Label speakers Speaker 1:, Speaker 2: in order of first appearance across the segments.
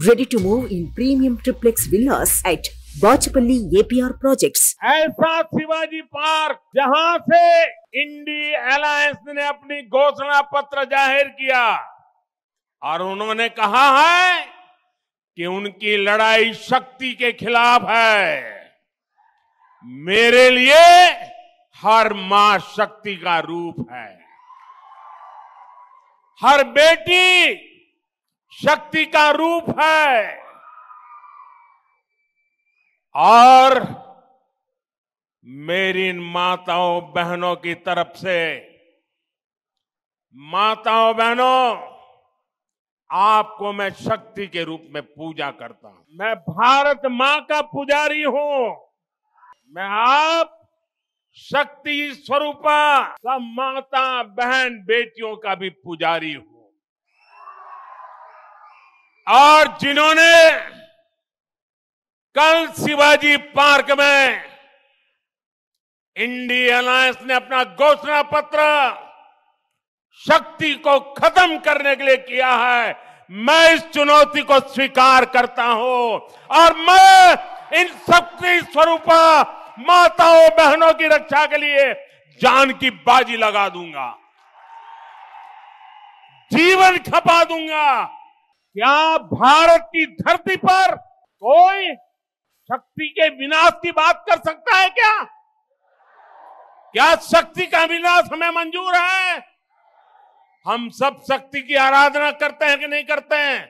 Speaker 1: ready to move in premium triplex villas at Bachupally APR projects ऐसा Shivaji park जहाँ से INDI alliance ने अपनी घोषणा पत्र जाहिर किया और उन्होंने कहा है कि उनकी लड़ाई शक्ति के खिलाफ है मेरे लिए हर माँ शक्ति का रूप है हर बेटी शक्ति का रूप है और मेरी इन माताओं बहनों की तरफ से माताओं बहनों आपको मैं शक्ति के रूप में पूजा करता हूं मैं भारत मां का पुजारी हूं मैं आप शक्ति स्वरूपा सब माता बहन बेटियों का भी पुजारी हूं और जिन्होंने कल शिवाजी पार्क में इंडी अलायंस ने अपना घोषणा पत्र शक्ति को खत्म करने के लिए किया है मैं इस चुनौती को स्वीकार करता हूं और मैं इन शक्ति स्वरूपा माताओं बहनों की रक्षा के लिए जान की बाजी लगा दूंगा जीवन खपा दूंगा क्या भारत की धरती पर कोई शक्ति के विनाश की बात कर सकता है क्या क्या शक्ति का विनाश हमें मंजूर है हम सब शक्ति की आराधना करते हैं कि नहीं करते हैं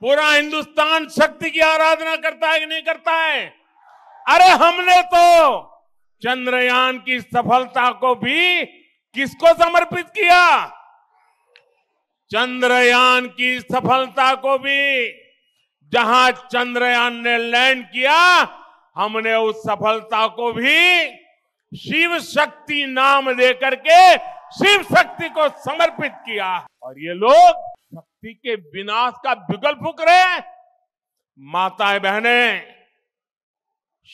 Speaker 1: पूरा हिंदुस्तान शक्ति की आराधना करता है कि नहीं करता है अरे हमने तो चंद्रयान की सफलता को भी किसको समर्पित किया चंद्रयान की सफलता को भी जहां चंद्रयान ने लैंड किया हमने उस सफलता को भी शिव शक्ति नाम देकर के शिव शक्ति को समर्पित किया और ये लोग शक्ति के विनाश का बिगल फूक रहे हैं माताएं बहने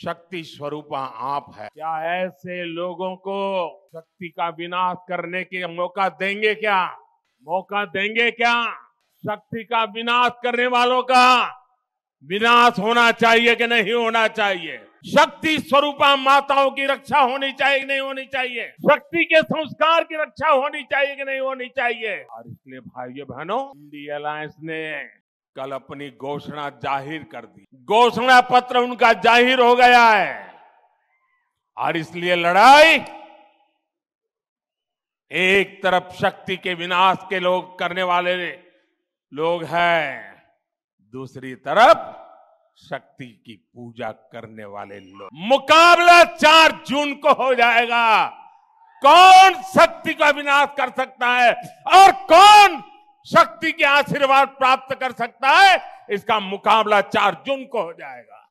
Speaker 1: शक्ति स्वरूपा आप है क्या ऐसे लोगों को शक्ति का विनाश करने के मौका देंगे क्या मौका देंगे क्या शक्ति का विनाश करने वालों का विनाश होना चाहिए कि नहीं होना चाहिए शक्ति स्वरूपा माताओं की रक्षा होनी चाहिए नहीं होनी चाहिए शक्ति के संस्कार की रक्षा होनी चाहिए कि नहीं होनी चाहिए और इसलिए भाइयों बहनों इंडी अलायंस ने कल अपनी घोषणा जाहिर कर दी घोषणा पत्र उनका जाहिर हो गया है और इसलिए लड़ाई एक तरफ शक्ति के विनाश के लोग करने वाले लोग हैं दूसरी तरफ शक्ति की पूजा करने वाले लोग मुकाबला चार जून को हो जाएगा कौन शक्ति का विनाश कर सकता है और कौन शक्ति के आशीर्वाद प्राप्त कर सकता है इसका मुकाबला चार जून को हो जाएगा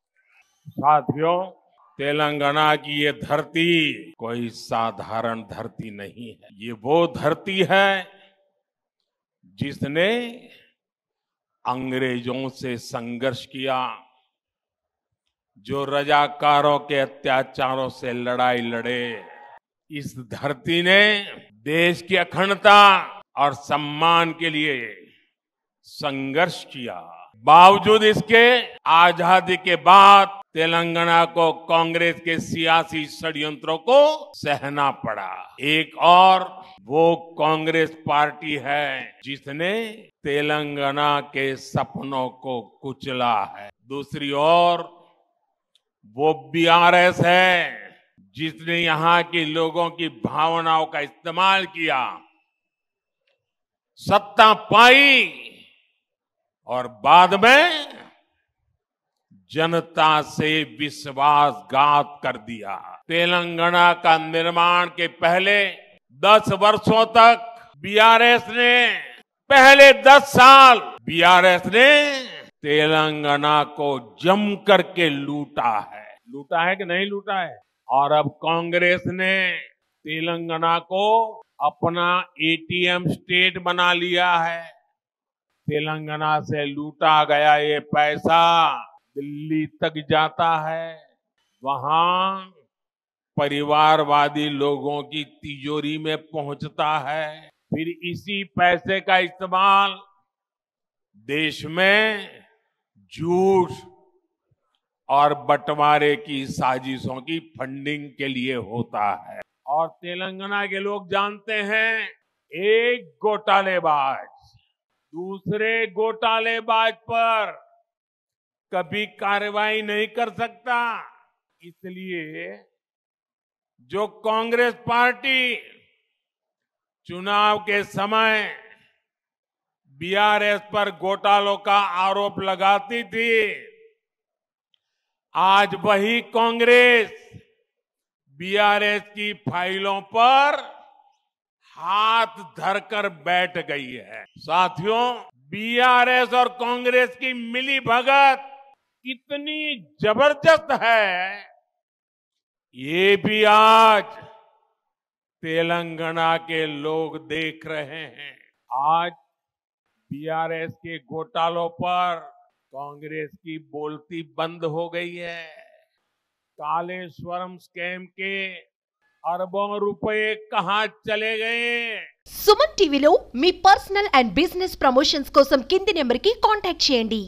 Speaker 1: साथियों तेलंगाना की ये धरती कोई साधारण धरती नहीं है ये वो धरती है जिसने अंग्रेजों से संघर्ष किया जो रजाकारों के अत्याचारों से लड़ाई लड़े इस धरती ने देश की अखंडता और सम्मान के लिए संघर्ष किया बावजूद इसके आजादी के बाद तेलंगाना को कांग्रेस के सियासी षड्यंत्रों को सहना पड़ा एक और वो कांग्रेस पार्टी है जिसने तेलंगाना के सपनों को कुचला है दूसरी ओर वो बीआरएस है जिसने यहां के लोगों की भावनाओं का इस्तेमाल किया सत्ता पाई और बाद में जनता से विश्वासघात कर दिया तेलंगाना का निर्माण के पहले दस वर्षों तक बीआरएस ने पहले दस साल बीआरएस ने तेलंगाना को जम करके लूटा है लूटा है कि नहीं लूटा है और अब कांग्रेस ने तेलंगाना को अपना एटीएम स्टेट बना लिया है तेलंगाना से लूटा गया ये पैसा दिल्ली तक जाता है वहां परिवारवादी लोगों की तिजोरी में पहुंचता है फिर इसी पैसे का इस्तेमाल देश में झूठ और बंटवारे की साजिशों की फंडिंग के लिए होता है और तेलंगाना के लोग जानते हैं एक घोटालेबाज दूसरे घोटालेबाज पर कभी कार्रवाई नहीं कर सकता इसलिए जो कांग्रेस पार्टी चुनाव के समय बीआरएस पर घोटालों का आरोप लगाती थी आज वही कांग्रेस बीआरएस की फाइलों पर हाथ धरकर बैठ गई है साथियों बीआरएस और कांग्रेस की मिली भगत कितनी जबरदस्त है ये भी आज तेलंगाना के लोग देख रहे हैं आज बीआरएस के घोटालों पर कांग्रेस की बोलती बंद हो गई है कालेश्वरम स्कैम के అరబం రూపాయ కహా చలే గయే సుమన్ టీవీలో మీ పర్సనల్ అండ్ బిజినెస్ ప్రమోషన్స్ కోసం కింది నెంబర్కి కాంటాక్ట్ చేయండి